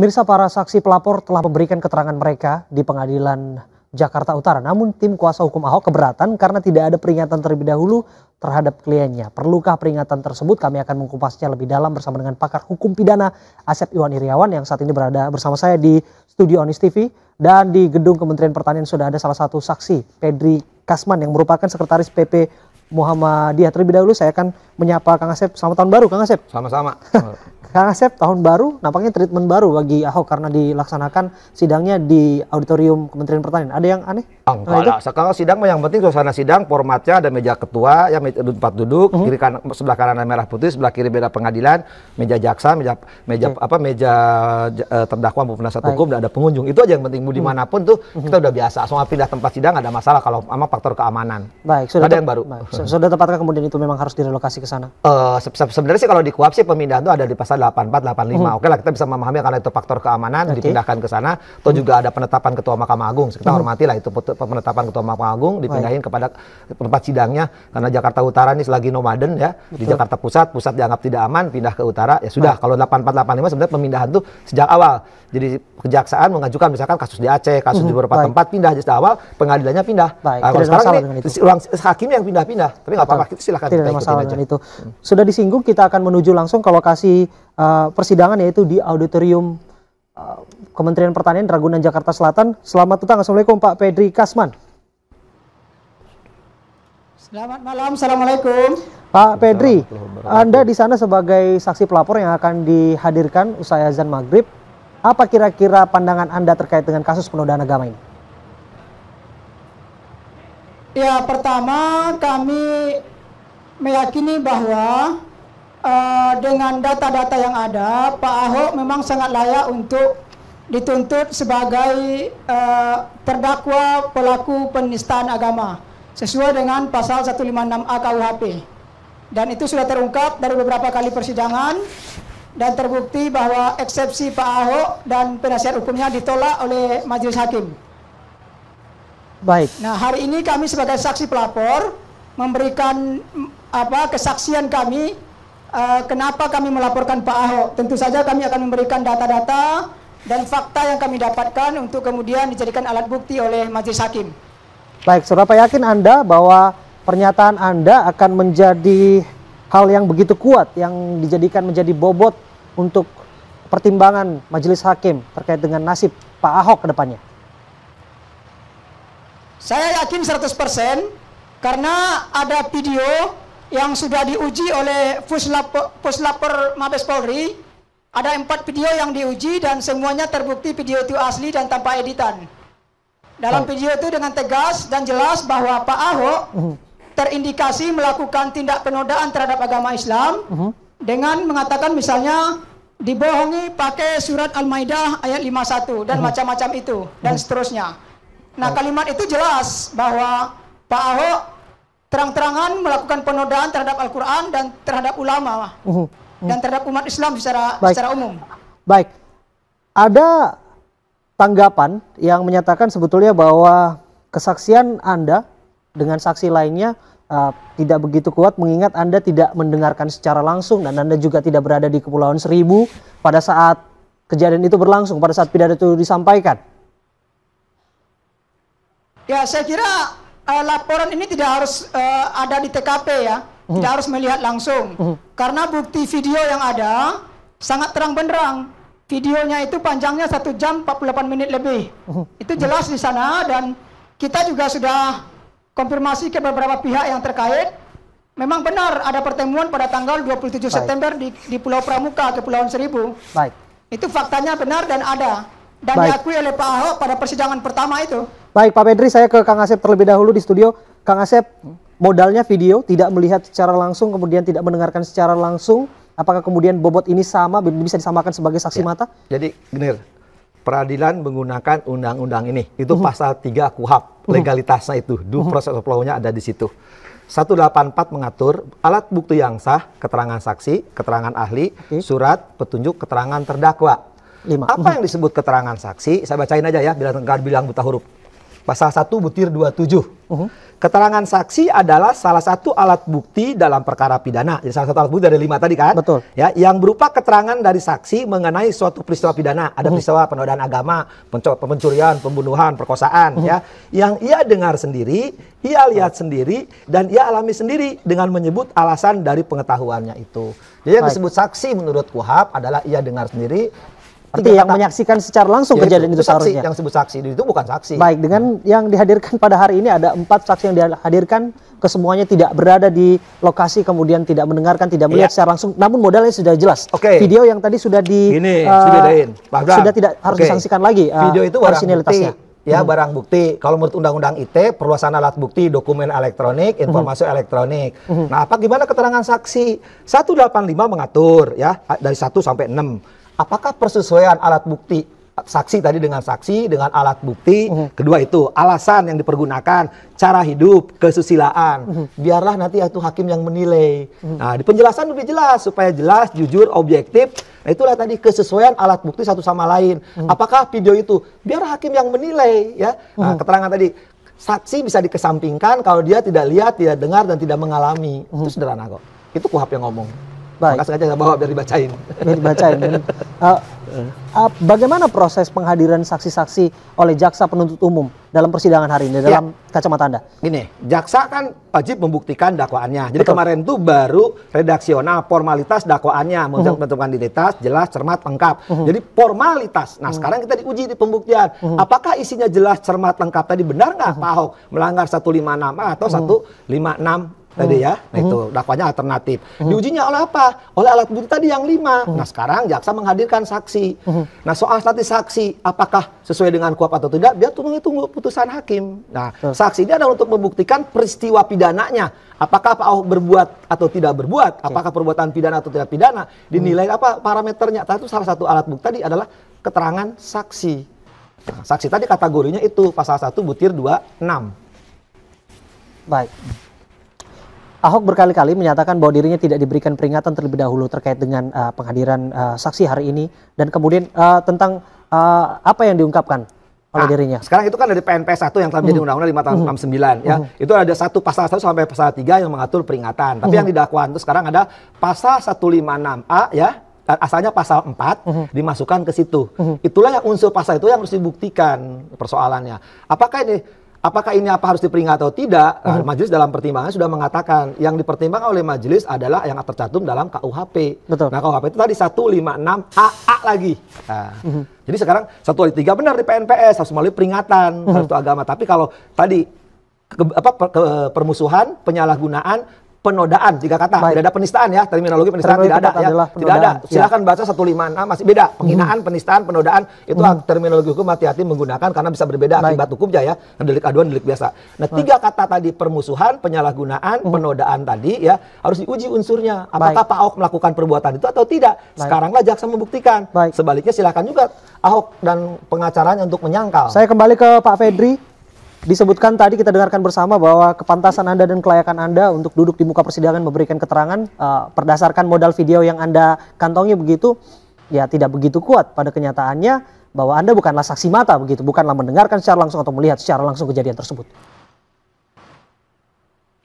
Mirsa para saksi pelapor telah memberikan keterangan mereka di pengadilan Jakarta Utara. Namun tim kuasa hukum Ahok keberatan karena tidak ada peringatan terlebih dahulu terhadap kliennya. Perlukah peringatan tersebut? Kami akan mengkupasnya lebih dalam bersama dengan pakar hukum pidana Asep Iwan Iriawan yang saat ini berada bersama saya di studio Onis TV dan di gedung Kementerian Pertanian sudah ada salah satu saksi Pedri Kasman yang merupakan sekretaris PP Muhammadiyah. Terlebih dahulu saya akan menyapa Kang Asep. Selamat tahun baru Kang Asep. Sama-sama. Kang Asep, tahun baru nampaknya treatment baru bagi Ahok karena dilaksanakan sidangnya di auditorium Kementerian Pertanian. Ada yang aneh? Oh, enggak Sekarang sidang yang penting suasana sidang, formatnya ada meja ketua, yang empat duduk, mhm. kiri kanan, sebelah kanan ada merah putih, sebelah kiri beda pengadilan, meja jaksa, meja meja okay. apa meja uh, terdakwa maupun penasihat hukum, dan ada pengunjung. Itu aja yang penting. Mau dimanapun mhm. tuh hmm. kita udah biasa. Soal pindah tempat sidang ada masalah kalau sama faktor keamanan. Baik, sudah ada yang baru. Baik. Sudah tepatkah kemudian itu memang harus direlokasi ke sana? Uh, eh, se sebenarnya sih kalau di kuap sih pemindahan tuh ada di pasal 84, 85. Hmm. Oke lah kita bisa memahami karena itu faktor keamanan okay. dipindahkan ke sana. Atau hmm. juga ada penetapan ketua Mahkamah Agung. Kita hormati hormatilah itu penetapan ketua Mahkamah Agung dipindahin Baik. kepada tempat sidangnya karena Jakarta Utara ini selagi nomaden ya Betul. di Jakarta Pusat pusat dianggap tidak aman pindah ke utara ya sudah Baik. kalau 8485 sebenarnya pemindahan tuh sejak awal jadi kejaksaan mengajukan misalkan kasus di Aceh kasus mm -hmm. di mhm. beberapa Baik. tempat pindah sejak awal pengadilannya pindah Baik. Nah, kalau sekarang ini ruang hakim yang pindah-pindah tapi nggak apa-apa silahkan tidak kita masalah aja. itu hmm. sudah disinggung kita akan menuju langsung ke lokasi uh, persidangan yaitu di auditorium uh, Kementerian Pertanian Ragunan Jakarta Selatan. Selamat petang, Assalamualaikum Pak Pedri Kasman. Selamat malam, Assalamualaikum. Pak Pedri, Anda di sana sebagai saksi pelapor yang akan dihadirkan usai azan maghrib. Apa kira-kira pandangan Anda terkait dengan kasus penodaan agama ini? Ya, pertama kami meyakini bahwa uh, dengan data-data yang ada, Pak Ahok memang sangat layak untuk dituntut sebagai uh, terdakwa pelaku penistaan agama sesuai dengan pasal 156A KUHP. Dan itu sudah terungkap dari beberapa kali persidangan dan terbukti bahwa eksepsi Pak Ahok dan penasihat hukumnya ditolak oleh majelis hakim. Baik. Nah, hari ini kami sebagai saksi pelapor memberikan mm, apa kesaksian kami uh, kenapa kami melaporkan Pak Ahok. Tentu saja kami akan memberikan data-data dan fakta yang kami dapatkan untuk kemudian dijadikan alat bukti oleh majelis hakim. Baik, seberapa yakin Anda bahwa pernyataan Anda akan menjadi hal yang begitu kuat yang dijadikan menjadi bobot untuk pertimbangan majelis hakim terkait dengan nasib Pak Ahok ke depannya? Saya yakin 100% karena ada video yang sudah diuji oleh Puslap Puslapor Mabes Polri ada empat video yang diuji dan semuanya terbukti video itu asli dan tanpa editan. Dalam oh. video itu dengan tegas dan jelas bahwa Pak Ahok oh. terindikasi melakukan tindak penodaan terhadap agama Islam oh. dengan mengatakan misalnya dibohongi pakai surat Al-Maidah ayat 51 dan macam-macam itu dan seterusnya. Nah, kalimat itu jelas bahwa Pak Ahok terang-terangan melakukan penodaan terhadap Al-Quran dan terhadap ulama dan terhadap umat Islam secara Baik. secara umum. Baik. Ada tanggapan yang menyatakan sebetulnya bahwa kesaksian Anda dengan saksi lainnya uh, tidak begitu kuat mengingat Anda tidak mendengarkan secara langsung dan Anda juga tidak berada di Kepulauan Seribu pada saat kejadian itu berlangsung pada saat pidato itu disampaikan. Ya, saya kira uh, laporan ini tidak harus uh, ada di TKP ya Oh. tidak harus melihat langsung. Oh. Karena bukti video yang ada sangat terang benderang. Videonya itu panjangnya satu jam 48 menit lebih. Oh. Itu jelas di sana dan kita juga sudah konfirmasi ke beberapa pihak yang terkait. Memang benar ada pertemuan pada tanggal 27 Baik. September di, di Pulau Pramuka, Pulau Seribu. Baik. Itu faktanya benar dan ada. Dan Baik. diakui oleh Pak Ahok pada persidangan pertama itu. Baik, Pak Pedri, saya ke Kang Asep terlebih dahulu di studio. Kang Asep, modalnya video, tidak melihat secara langsung, kemudian tidak mendengarkan secara langsung. Apakah kemudian bobot ini sama bisa disamakan sebagai saksi ya. mata? Jadi, benar. peradilan menggunakan undang-undang ini. Itu uhum. pasal 3 KUHAP, mhm. legalitasnya itu. Due mhm. process of law-nya ada di situ. 184 mengatur alat bukti yang sah, keterangan saksi, keterangan ahli, okay. surat, petunjuk, keterangan terdakwa. Lima. Apa mhm. yang disebut keterangan saksi? Saya bacain aja ya, biar nggak bilang buta huruf. Pasal 1 butir 27. Uhum. Keterangan saksi adalah salah satu alat bukti dalam perkara pidana. Jadi salah satu alat bukti dari lima tadi kan? Betul. Ya, yang berupa keterangan dari saksi mengenai suatu peristiwa pidana. Ada uhum. peristiwa penodaan agama, pencurian, pembunuhan, perkosaan uhum. ya. Yang ia dengar sendiri, ia lihat sendiri dan ia alami sendiri dengan menyebut alasan dari pengetahuannya itu. Jadi yang disebut saksi menurut Kuhab adalah ia dengar sendiri, Artinya iya, yang menyaksikan secara langsung ya kejadian itu, itu saksi, Yang disebut saksi itu bukan saksi. Baik, dengan yang dihadirkan pada hari ini ada empat saksi yang dihadirkan, kesemuanya tidak berada di lokasi, kemudian tidak mendengarkan, tidak iya. melihat ya. secara langsung, namun modalnya sudah jelas. Oke. Okay. Video yang tadi sudah di Gini, uh, eh, sudahin. sudah tidak harus okay. disangsikan lagi. Uh, Video itu harus ini Bukti ya hmm. barang bukti. Kalau menurut undang-undang ITE, perluasan alat bukti, dokumen elektronik, hmm. informasi hmm. elektronik. Hmm. Nah, apa gimana keterangan saksi? 185 mengatur ya dari 1 sampai 6 apakah persesuaian alat bukti saksi tadi dengan saksi dengan alat bukti mm-hmm. kedua itu alasan yang dipergunakan cara hidup kesusilaan mm-hmm. biarlah nanti itu hakim yang menilai mm-hmm. nah di penjelasan lebih jelas supaya jelas jujur objektif nah itulah tadi kesesuaian alat bukti satu sama lain mm-hmm. apakah video itu biar hakim yang menilai ya nah, mm-hmm. keterangan tadi saksi bisa dikesampingkan kalau dia tidak lihat tidak dengar dan tidak mengalami mm-hmm. itu mhm. sederhana kok itu kuhap yang ngomong Baik. Maka sengaja saya bawa biar dibacain. Biar dibacain. Uh, uh, bagaimana proses penghadiran saksi-saksi oleh jaksa penuntut umum dalam persidangan hari ini ya. dalam kacamata Anda? Gini, jaksa kan wajib membuktikan dakwaannya. Jadi Betul. kemarin tuh baru redaksional formalitas dakwaannya, menentukan uh mhm. -huh. identitas, jelas, cermat, lengkap. Uh mhm. -huh. Jadi formalitas. Nah, uh mhm. -huh. sekarang kita diuji di pembuktian. Uh -huh. Apakah isinya jelas, cermat, lengkap tadi benar nggak uh -huh. Pak Ahok melanggar 156 enam atau uh -huh. 156 tadi hmm. ya. Nah, hmm. itu dakwanya alternatif. Hmm. Diujinya oleh apa? Oleh alat bukti tadi yang lima. Hmm. Nah sekarang jaksa menghadirkan saksi. Nah soal status saksi apakah sesuai dengan kuap atau tidak, Dia tunggu tunggu putusan hakim. Nah saksi ini adalah untuk membuktikan peristiwa pidananya. Apakah Pak Ahok berbuat atau tidak berbuat? Apakah perbuatan pidana atau tidak pidana? Dinilai apa parameternya? Tadi nah, Itu salah satu alat bukti tadi adalah keterangan saksi. Nah, saksi tadi kategorinya itu pasal satu butir dua 26. Baik. Ahok berkali-kali menyatakan bahwa dirinya tidak diberikan peringatan terlebih dahulu terkait dengan uh, penghadiran uh, saksi hari ini dan kemudian uh, tentang uh, apa yang diungkapkan oleh nah, dirinya. Sekarang itu kan dari PNPS 1 yang telah menjadi -huh. Mhm. undang-undang 5 tahun -huh. Mhm. 69 ya. -huh. Mhm. Itu ada satu pasal 1 sampai pasal 3 yang mengatur peringatan. Tapi yang didakwaan dakwaan itu sekarang ada pasal 156A ya asalnya pasal 4 -huh. dimasukkan ke situ. -huh. Itulah yang unsur pasal itu yang harus dibuktikan persoalannya. Apakah ini Apakah ini apa harus diperingat atau tidak? Nah, majelis dalam pertimbangan sudah mengatakan yang dipertimbangkan oleh majelis adalah yang tercantum dalam KUHP. Betul. Nah, KUHP itu tadi 156 AA lagi. Nah, mm -hmm. Jadi sekarang satu dari tiga benar di PNPS harus melalui peringatan mm -hmm. satu agama. Tapi kalau tadi ke, apa per, ke, permusuhan, penyalahgunaan, penodaan tiga kata Baik. tidak ada penistaan ya terminologi penistaan terminologi tidak ada ya tidak ada silahkan ya. baca 156 ah, masih beda penghinaan hmm. penistaan penodaan itu hmm. terminologi hukum hati-hati menggunakan karena bisa berbeda Baik. akibat hukumnya ya delik aduan delik biasa nah Baik. tiga kata tadi permusuhan penyalahgunaan hmm. penodaan tadi ya harus diuji unsurnya apakah Baik. Pak Ahok melakukan perbuatan itu atau tidak Baik. sekaranglah jaksa membuktikan Baik. sebaliknya silakan juga Ahok dan pengacaranya untuk menyangkal saya kembali ke Pak Fedri disebutkan tadi kita dengarkan bersama bahwa kepantasan Anda dan kelayakan Anda untuk duduk di muka persidangan memberikan keterangan uh, berdasarkan modal video yang Anda kantongi begitu ya tidak begitu kuat pada kenyataannya bahwa Anda bukanlah saksi mata begitu, bukanlah mendengarkan secara langsung atau melihat secara langsung kejadian tersebut.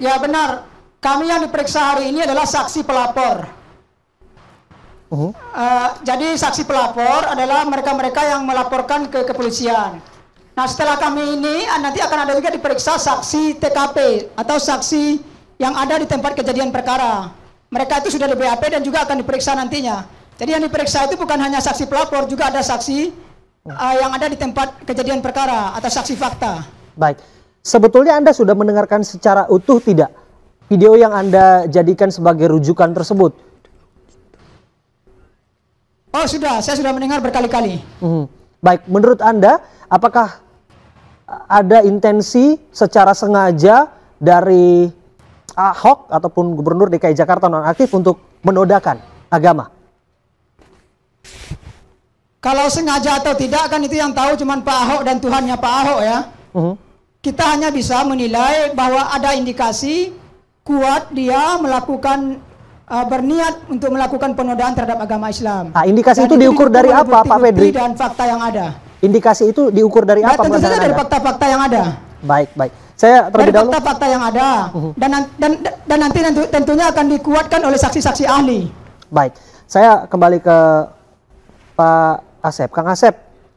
Ya benar, kami yang diperiksa hari ini adalah saksi pelapor. Mhm. Eh, jadi saksi pelapor adalah mereka-mereka yang melaporkan ke kepolisian. Nah setelah kami ini ah, nanti akan ada juga diperiksa saksi TKP atau saksi yang ada di tempat kejadian perkara. Mereka itu sudah di BAP dan juga akan diperiksa nantinya. Jadi yang diperiksa itu bukan hanya saksi pelapor, juga ada saksi uh, yang ada di tempat kejadian perkara atau saksi fakta. Baik, sebetulnya Anda sudah mendengarkan secara utuh tidak video yang Anda jadikan sebagai rujukan tersebut? Oh sudah, saya sudah mendengar berkali-kali. Hmm. Baik, menurut Anda, apakah ada intensi secara sengaja dari Ahok ataupun Gubernur DKI Jakarta nonaktif untuk menodakan agama? Kalau sengaja atau tidak kan itu yang tahu cuma Pak Ahok dan Tuhannya Pak Ahok ya. Uh Kita hanya bisa menilai bahwa ada indikasi kuat dia melakukan uh, berniat untuk melakukan penodaan terhadap agama Islam. Nah, indikasi itu, itu diukur dari apa, Pak Fedri? Dan fakta yang ada. Indikasi itu diukur dari nah, apa? Tentu saja dari fakta-fakta yang ada. Baik, baik. Saya terlebih dari fakta-fakta yang ada uh-huh. dan, dan dan nanti tentunya akan dikuatkan oleh saksi-saksi ahli. Baik. Saya kembali ke Pak Asep. Kang Asep,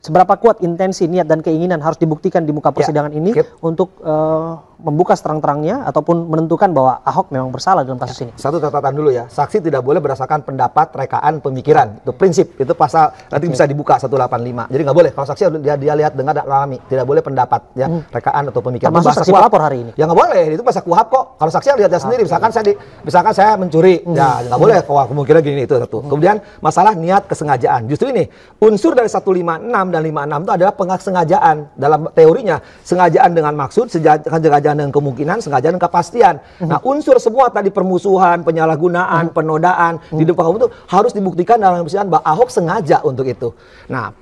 seberapa kuat intensi niat dan keinginan harus dibuktikan di muka ya. persidangan ya. ini yep. untuk uh, membuka seterang-terangnya ataupun menentukan bahwa Ahok memang bersalah dalam kasus ya. ini. Satu catatan dulu ya, saksi tidak boleh berdasarkan pendapat, rekaan, pemikiran. Itu prinsip, itu pasal nanti bisa dibuka 185. Jadi nggak boleh kalau saksi dia, dia lihat dengar alami, tidak boleh pendapat ya, hmm. rekaan atau pemikiran. Termasuk saksi lapor hari ini. Ya nggak boleh, itu pasal kuhab kok. Kalau saksi lihat dia sendiri, okay. misalkan saya di, misalkan saya mencuri, hmm. ya nggak hmm. boleh kalau kemungkinan gini itu satu. Hmm. Kemudian masalah niat kesengajaan. Justru ini unsur dari 156 dan dan 56 itu adalah pengasengajaan dalam teorinya sengajaan dengan maksud sengajaan dengan kemungkinan sengajaan dengan kepastian hmm. nah unsur semua tadi permusuhan penyalahgunaan hmm. penodaan hmm. di depan hukum itu harus dibuktikan dalam persidangan bahwa Ahok sengaja untuk itu nah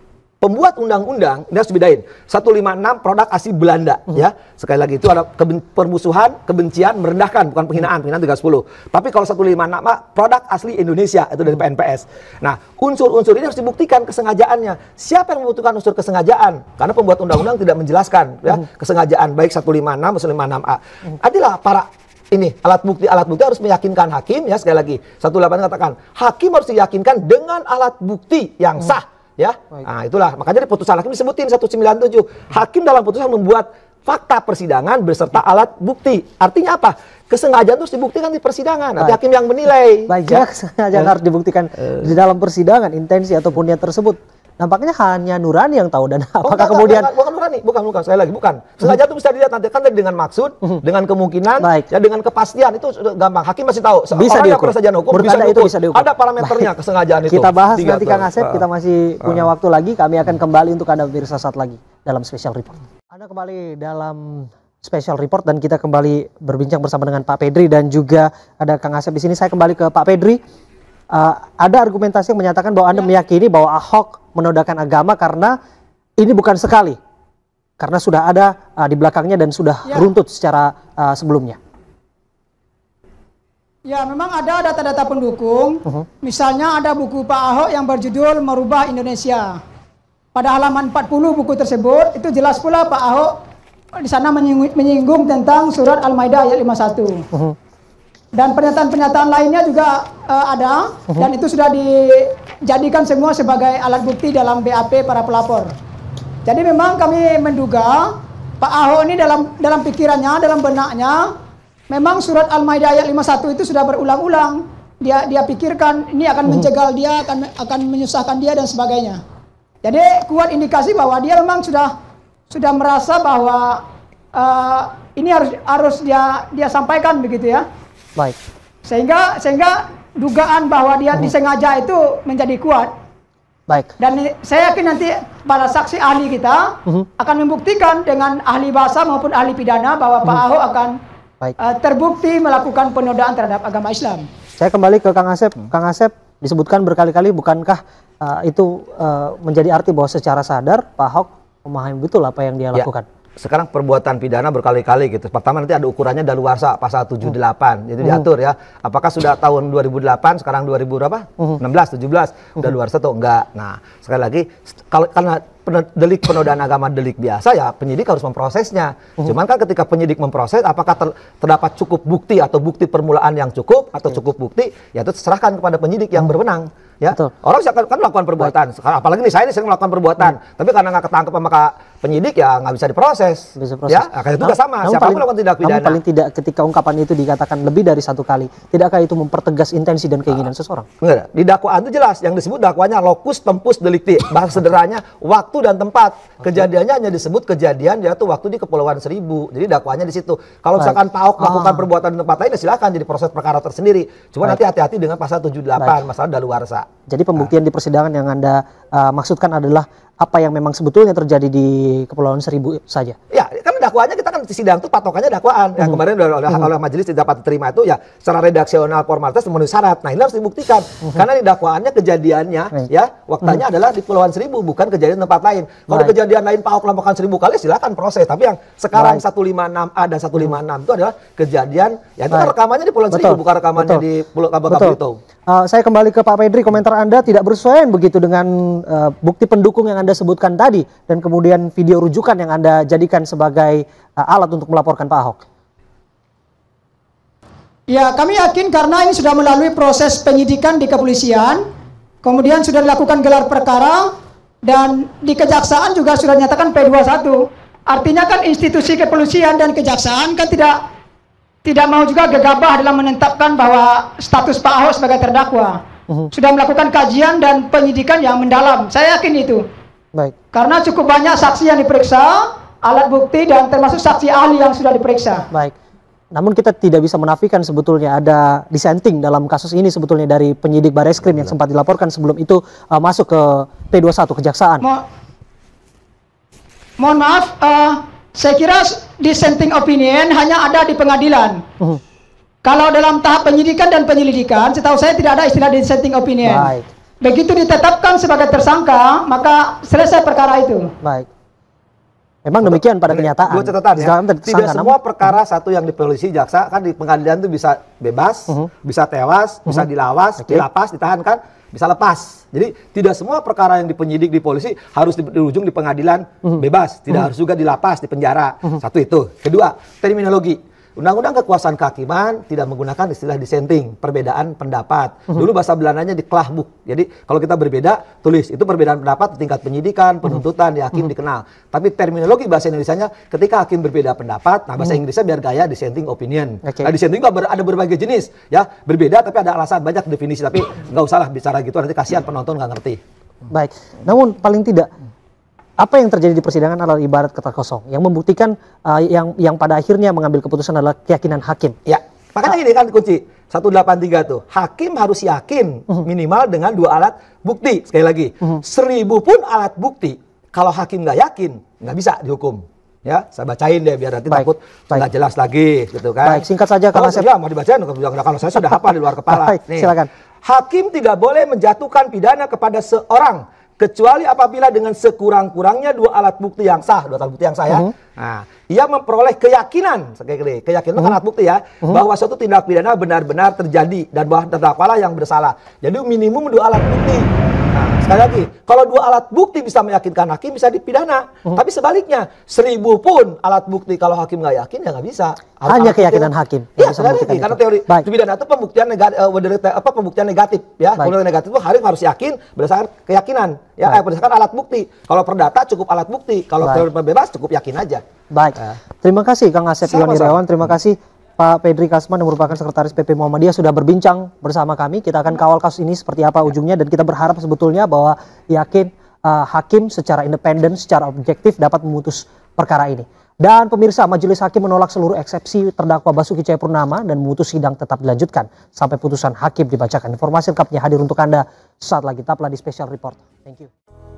pembuat undang-undang ini harus dibedain. 156 produk asli Belanda hmm. ya. Sekali lagi itu ada keben, permusuhan, kebencian, merendahkan bukan penghinaan, penghinaan 310. Tapi kalau 156 ah, produk asli Indonesia itu dari PNPS. Nah, unsur-unsur ini harus dibuktikan kesengajaannya. Siapa yang membutuhkan unsur kesengajaan? Karena pembuat undang-undang tidak menjelaskan ya hmm. kesengajaan baik 156 maupun 156A. Adalah para ini alat bukti alat bukti harus meyakinkan hakim ya sekali lagi 18 katakan hakim harus diyakinkan dengan alat bukti yang hmm. sah hmm Ya, nah itulah makanya di putusan hakim disebutin 197. Hakim dalam putusan membuat fakta persidangan beserta iya. alat bukti. Artinya apa? Kesengajaan terus dibuktikan di persidangan. Nanti hakim yang menilai. Baik, ya, ya. kesengajaan ya. harus dibuktikan eh. di dalam persidangan intensi ataupun niat tersebut nampaknya hanya Nurani yang tahu dan oh, apakah enggak, kemudian bukan, bukan Nurani, bukan bukan saya lagi bukan. Sengaja itu mhm. bisa dilihat nanti kan dengan maksud, mhm. dengan kemungkinan, Baik. ya dengan kepastian itu gampang. Hakim masih tahu. Bisa Orang diukur. Yang hukum, bisa diukur. itu bisa diukur. Ada parameternya Baik. kesengajaan itu. Kita bahas Tiga nanti Kang Asep, kita ah. masih punya ah. waktu lagi. Kami akan hmm. kembali untuk Anda pemirsa saat lagi dalam special report. Anda kembali dalam special report dan kita kembali berbincang bersama dengan Pak Pedri dan juga ada Kang Asep di sini. Saya kembali ke Pak Pedri uh, ada argumentasi yang menyatakan bahwa Anda ya. meyakini bahwa Ahok menodakan agama karena ini bukan sekali. Karena sudah ada uh, di belakangnya dan sudah ya. runtut secara uh, sebelumnya. Ya, memang ada data-data pendukung. Uh -huh. Misalnya ada buku Pak Ahok yang berjudul Merubah Indonesia. Pada halaman 40 buku tersebut, itu jelas pula Pak Ahok di sana menyinggung, tentang surat Al-Maidah ayat 51. Uh -huh dan pernyataan-pernyataan lainnya juga uh, ada -huh. Mhm. dan itu sudah dijadikan semua sebagai alat bukti dalam BAP para pelapor. Jadi memang kami menduga Pak Ahok ini dalam dalam pikirannya, dalam benaknya memang surat Al-Maidah ayat 51 itu sudah berulang-ulang. Dia dia pikirkan ini akan uhum. menjegal dia, akan akan menyusahkan dia dan sebagainya. Jadi kuat indikasi bahwa dia memang sudah sudah merasa bahwa uh, ini harus harus dia dia sampaikan begitu ya. Baik. Sehingga sehingga dugaan bahwa dia hmm. disengaja itu menjadi kuat. Baik. Dan saya yakin nanti para saksi ahli kita hmm. akan membuktikan dengan ahli bahasa maupun ahli pidana bahwa hmm. Pak Ahok akan Baik. Uh, terbukti melakukan penodaan terhadap agama Islam. Saya kembali ke Kang Asep. Hmm. Kang Asep disebutkan berkali-kali bukankah uh, itu uh, menjadi arti bahwa secara sadar Pak Ahok memahami betul apa yang dia ya. lakukan? sekarang perbuatan pidana berkali-kali gitu. Pertama nanti ada ukurannya sah pasal 78 hmm. itu diatur ya. Apakah sudah tahun 2008 sekarang 2000 berapa? Hmm. 16 17 sah atau enggak. Nah, sekali lagi kalau karena delik penodaan agama delik biasa ya penyidik harus memprosesnya. Uhum. Oh. Cuman kan ketika penyidik memproses apakah ter, terdapat cukup bukti atau bukti permulaan yang cukup atau cukup bukti ya itu serahkan kepada penyidik yang oh. berwenang ya. Betul. Orang bisa kan, kan melakukan perbuatan. Sekarang apalagi nih saya ini sering melakukan perbuatan, hmm. tapi karena nggak ketangkep sama penyidik ya nggak bisa diproses. Bisa proses. Ya, akhirnya nah, sama. Siapa paling, melakukan tindak pidana. paling tidak ketika ungkapan itu dikatakan lebih dari satu kali, tidakkah itu mempertegas intensi dan keinginan nah. seseorang? Enggak. Di dakwaan itu jelas yang disebut dakwanya lokus tempus delikti. Bahasa sederhananya waktu waktu dan tempat. Kejadiannya hanya disebut kejadian yaitu waktu di Kepulauan Seribu. Jadi dakwanya di situ. Kalau right. misalkan Pak Ahok melakukan ah. perbuatan di tempat lain ya silakan jadi proses perkara tersendiri. Cuma right. nanti hati-hati dengan pasal 78 right. masalah daluarsa. Jadi nah. pembuktian nah. di persidangan yang Anda uh, maksudkan adalah apa yang memang sebetulnya terjadi di Kepulauan Seribu saja. Ya, Kan dakwaannya kita kan sidang tuh patokannya dakwaan. Yang nah, hmm. kemarin oleh, oleh, hmm. oleh majelis tidak dapat terima itu ya secara redaksional formalitas memenuhi syarat. Nah, ini harus dibuktikan. Hmm. Karena ini dakwaannya kejadiannya ya, waktunya adalah di Pulauan Seribu bukan kejadian tempat lain. Kalau right. kejadian lain Pak lakukan seribu kali silakan proses. Tapi yang sekarang right. 156A dan 156 itu adalah kejadian ya itu right. rekamannya di Kepulauan Seribu bukan rekamannya Betul. di Pulau Kabupaten itu. Uh, saya kembali ke Pak Pedri, komentar Anda tidak bersesuaian begitu dengan uh, bukti pendukung yang Anda sebutkan tadi dan kemudian video rujukan yang Anda jadikan sebagai uh, alat untuk melaporkan Pak Ahok. Ya, kami yakin karena ini sudah melalui proses penyidikan di kepolisian, kemudian sudah dilakukan gelar perkara dan di kejaksaan juga sudah dinyatakan P21. Artinya kan institusi kepolisian dan kejaksaan kan tidak tidak mau juga gegabah dalam menetapkan bahwa status Pak Ahok sebagai terdakwa. Uhum. Sudah melakukan kajian dan penyidikan yang mendalam. Saya yakin itu. Baik. Karena cukup banyak saksi yang diperiksa, alat bukti dan termasuk saksi ahli yang sudah diperiksa. Baik. Namun kita tidak bisa menafikan sebetulnya ada dissenting dalam kasus ini sebetulnya dari penyidik Baris Krim yang sempat dilaporkan sebelum itu uh, masuk ke P21 Kejaksaan. Mo mohon maaf, uh, saya kira dissenting opinion hanya ada di pengadilan. Uh oh. -huh. Kalau dalam tahap penyidikan dan penyelidikan, setahu saya tidak ada istilah dissenting opinion. Baik. Begitu ditetapkan sebagai tersangka, maka selesai perkara itu. Baik. Memang demikian pada kenyataan. Dua catatan ya. Tidak semua perkara satu yang di polisi jaksa kan di pengadilan itu bisa bebas, uh mhm. -huh. bisa tewas, uh mhm. -huh. bisa dilawas, okay. dilapas, ditahan kan, bisa lepas. Jadi tidak semua perkara yang di penyidik di polisi harus di, di ujung di pengadilan uh mhm. -huh. bebas, tidak uh -huh. harus juga dilapas di penjara. Uh -huh. Satu itu. Kedua, terminologi Undang-undang kekuasaan kehakiman tidak menggunakan istilah dissenting, perbedaan pendapat. Mhm. Dulu bahasa Belandanya di klahbuk. Jadi kalau kita berbeda, tulis. Itu perbedaan pendapat tingkat penyidikan, mhm. penuntutan, di ya, hakim mhm. dikenal. Tapi terminologi bahasa Indonesia ketika hakim berbeda pendapat, nah bahasa Inggrisnya biar gaya dissenting opinion. Okay. Nah, dissenting juga ada berbagai jenis ya, berbeda tapi ada alasan banyak definisi tapi nggak usahlah bicara gitu nanti kasihan penonton nggak ngerti. Baik. Namun paling tidak apa yang terjadi di persidangan adalah ibarat kertas kosong yang membuktikan uh, yang yang pada akhirnya mengambil keputusan adalah keyakinan hakim. Ya. Makanya ah. ini kan kunci 183 tuh. Hakim harus yakin mhm. minimal dengan dua alat bukti. Sekali lagi, mhm. seribu pun alat bukti kalau hakim nggak yakin nggak bisa dihukum. Ya, saya bacain deh biar nanti takut nggak jelas lagi gitu kan. Baik, singkat saja kalau, oh, saya iya, mau dibacain kalau saya sudah hafal di luar kepala. Nih. silakan. Hakim tidak boleh menjatuhkan pidana kepada seorang kecuali apabila dengan sekurang-kurangnya dua alat bukti yang sah, dua alat bukti yang sah ya. Uh mhm. -huh. Nah, ia memperoleh keyakinan, keyakinan uh kan mhm. -huh. alat bukti ya, uh mhm. -huh. bahwa suatu tindak pidana benar-benar terjadi dan bahwa terdakwalah yang bersalah. Jadi minimum dua alat bukti. Sekali lagi, kalau dua alat bukti bisa meyakinkan hakim bisa dipidana. Hmm. Tapi sebaliknya, seribu pun alat bukti kalau hakim nggak yakin ya nggak bisa. Alat Hanya keyakinan itu, kan- hakim. Iya, sekali lagi. Karena teori Baik. pidana itu pembuktian negatif, eh, apa pembuktian negatif ya. Pembuktian negatif itu hakim harus yakin berdasarkan keyakinan ya, eh, berdasarkan alat bukti. Kalau perdata cukup alat bukti. Kalau teori bebas cukup yakin aja. Baik. Ya. Terima kasih Kang Asep Yoni Irawan. Terima kasih Pak Pedri Kasman yang merupakan Sekretaris PP Muhammadiyah sudah berbincang bersama kami. Kita akan kawal kasus ini seperti apa ujungnya dan kita berharap sebetulnya bahwa yakin uh, hakim secara independen, secara objektif dapat memutus perkara ini. Dan pemirsa, Majelis Hakim menolak seluruh eksepsi terdakwa Basuki Cahayapurnama dan memutus sidang tetap dilanjutkan sampai putusan hakim dibacakan. Informasi lengkapnya hadir untuk Anda saat lagi. Tetaplah di Special Report. Thank you.